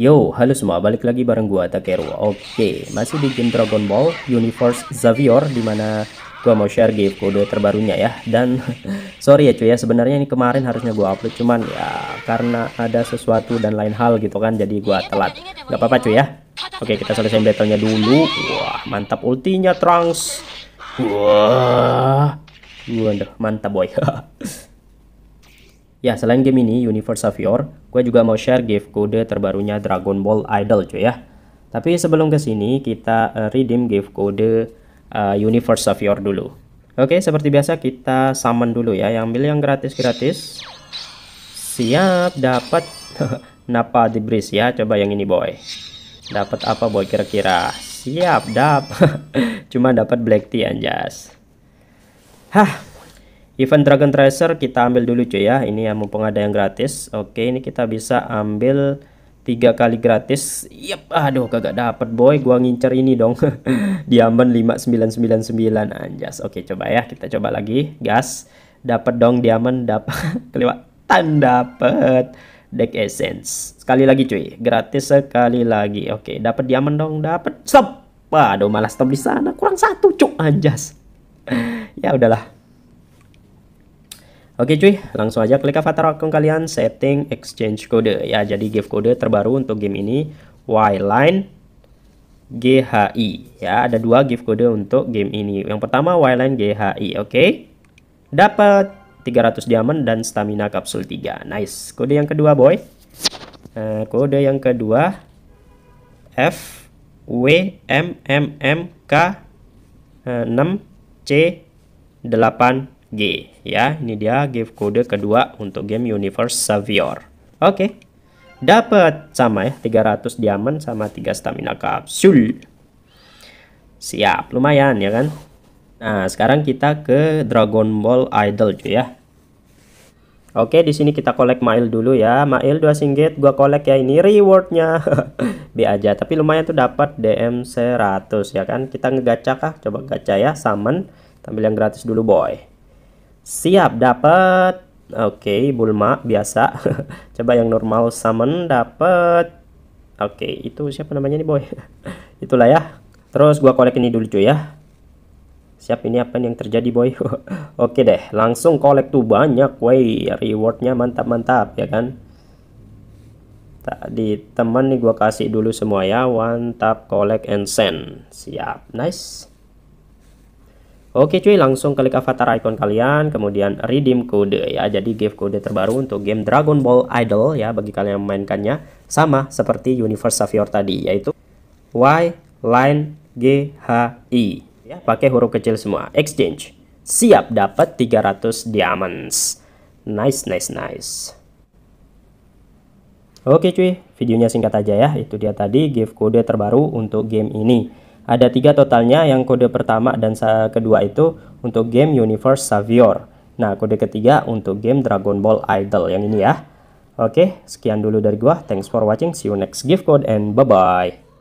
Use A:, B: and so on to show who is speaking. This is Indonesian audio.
A: Yo, halo semua, balik lagi bareng gua Takeru. Oke, masih di game Dragon Ball Universe Xavier di mana gua mau share game kode terbarunya ya. Dan sorry ya cuy ya, sebenarnya ini kemarin harusnya gua upload cuman ya karena ada sesuatu dan lain hal gitu kan jadi gua telat. Gak apa-apa cuy ya. Oke, kita selesai battlenya dulu. Wah, mantap ultinya Trunks. Wah. Waduh, mantap boy. Ya, selain game ini, Universe of Yore, gue juga mau share gift kode terbarunya Dragon Ball Idol cuy ya. Tapi sebelum kesini kita eh, redeem gift kode uh, Universe of Yore dulu. Oke, seperti biasa kita summon dulu ya, yang milih yang gratis-gratis. Siap, dapat Napa di Breeze ya, coba yang ini boy. Dapat apa boy kira-kira? Siap, dapat. Cuma dapat Black Tea anjas. Hah, event Dragon Tracer kita ambil dulu cuy ya ini yang mumpung ada yang gratis oke ini kita bisa ambil tiga kali gratis yep aduh kagak dapet boy gua ngincer ini dong diamond 5999 anjas oke coba ya kita coba lagi gas dapat dong diamond dapat kelewatan dapat deck essence sekali lagi cuy gratis sekali lagi oke dapat diamond dong dapat stop waduh malah stop di sana kurang satu cuk anjas ya udahlah Oke cuy, langsung aja klik avatar akun kalian, setting exchange kode ya. Jadi gift kode terbaru untuk game ini Wildline GHI ya. Ada dua gift kode untuk game ini. Yang pertama Wildline GHI, oke. Okay? Dapat 300 diamond dan stamina kapsul 3. Nice. Kode yang kedua, boy. Uh, kode yang kedua F W M M M K uh, eh, 6 C 8 G ya ini dia gift kode kedua untuk game Universe Savior oke dapat sama ya 300 diamond sama 3 stamina kapsul siap lumayan ya kan nah sekarang kita ke Dragon Ball Idol cuy ya oke di sini kita kolek mail dulu ya mail 2 singgit gua kolek ya ini rewardnya B aja tapi lumayan tuh dapat DM 100 ya kan kita ngegaca kah coba gacha ya summon tampil yang gratis dulu boy Siap, dapat. Oke, okay, Bulma biasa. Coba yang normal summon dapat. Oke, okay, itu siapa namanya nih, Boy? Itulah ya. Terus gua kolek ini dulu cuy ya. Siap ini apa yang terjadi, Boy? Oke okay deh, langsung kolek tuh banyak, woi. Rewardnya mantap-mantap ya kan. Tadi teman nih gua kasih dulu semua ya. One tap collect and send. Siap. Nice. Oke cuy, langsung klik avatar icon kalian, kemudian redeem kode ya. Jadi give kode terbaru untuk game Dragon Ball Idol ya bagi kalian yang memainkannya sama seperti Universe Savior tadi yaitu Y line G H I ya, pakai huruf kecil semua. Exchange. Siap dapat 300 diamonds. Nice nice nice. Oke cuy, videonya singkat aja ya. Itu dia tadi give kode terbaru untuk game ini. Ada tiga totalnya, yang kode pertama dan kedua itu untuk game Universe Savior. Nah, kode ketiga untuk game Dragon Ball Idol yang ini ya. Oke, sekian dulu dari gua. Thanks for watching. See you next gift code and bye-bye.